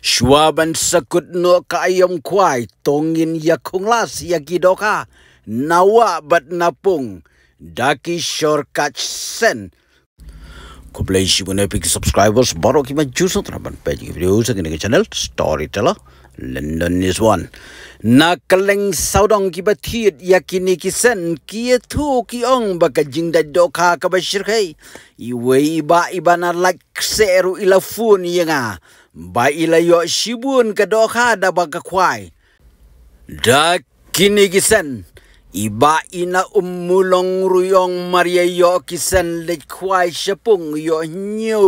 Shuaban sekut no ka ayam kuai tongin ya kunglas ya gidoka nawa bat napung daki shortcut sen ko play shibun epic subscribers baru ki ma jusu traban page video sa channel storyteller London is One. Na keleng saudong ki batit yakini ki sen ki e tu ki ong baka jingda doka ka basir kai. Iwe iba iba na lak seru ila fun yenga. Ba ila yo shibun ka doka da baka kwai. Da kini ki sen. Iba ina umulong ruyong maria yok ki sen lek kwai shapung yo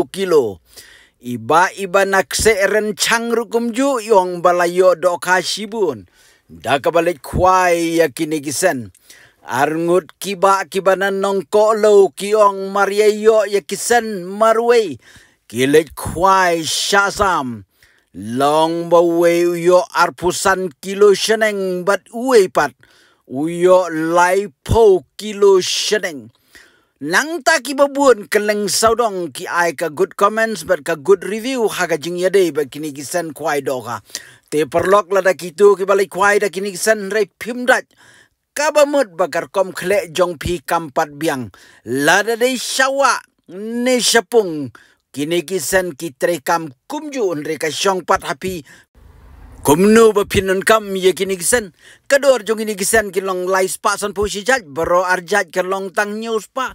kilo. Iba iba iba nakse eren rukum ju yong balayo do kashibun. Da kabalik kwai ya kinigisen. Arngut kiba kibana nongko lo kiong maria yo ya kisen marwe. Kilik kwai shasam. Long bawe uyo arpusan kilo sheneng bat uwe pat. Uyo lai po kilo sheneng. Nang ta ki bubun keleng saudong ki ai ka good comments but ka good review haga jing ya dei ba kini kisan kuai doga. Te perlok la da kitu ki balik kuai da kini kisan rei pimdat. Ka bamut bakar kom khle jong pi kampat biang. La da dei syawa ne syapung. Kini kisan ki trekam kumju unre ka syong pat hapi Kumnu bepinun kam ye kini gisen. Kedua orang ini gisen ki long lai spa san pusi jaj. Baru arjaj ke long tang nyo spa.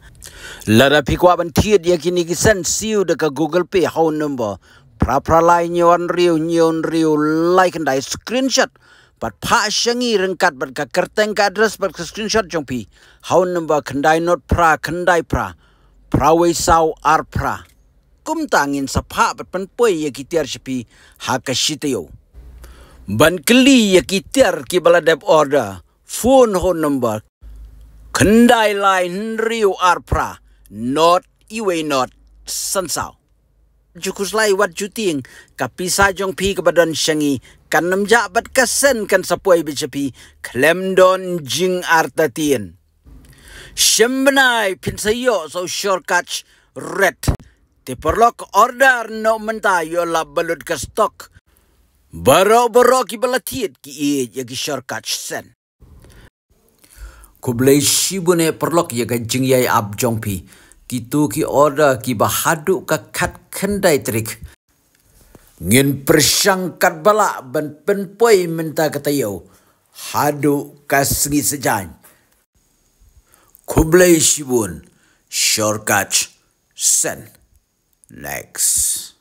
Lada pikwa ban tiat ye kini gisen. Siu deka Google Pay hau nombor. Pra-pra lai nyewan riu nyewan riu lai kendai screenshot. Pat pak syengi rengkat bat ka kerteng ka address bat ka screenshot jong pi. Hau nombor kendai not pra kendai pra. Prawe saw ar pra. Kum tangin sa pak bat penpoy ye kitiar sepi. Hakashita yo ban keli ya kitar ki bala dep order phone ho number kendai line riu arpra not iwe not sansau jukus lai wat juting kapisa jong pi ke badan sengi kan namja bat kasen kan sapoi bicepi klem don jing artatien pin pinsayo so shortcut red. Tiperlok order no mentah yo la balut ke stok. Baro-baro ki belatiat ki iya yagi syarikat sen. Kublai shibu ne perlok ya kan jingyai abjong pi. Kitu ki order ki bahadu ka kat kendai trik. Ngin persyangkat balak ben penpoi minta kata yau. Hadu ka sengi sejan. Kublai shibun. Shortcut. sen. Next.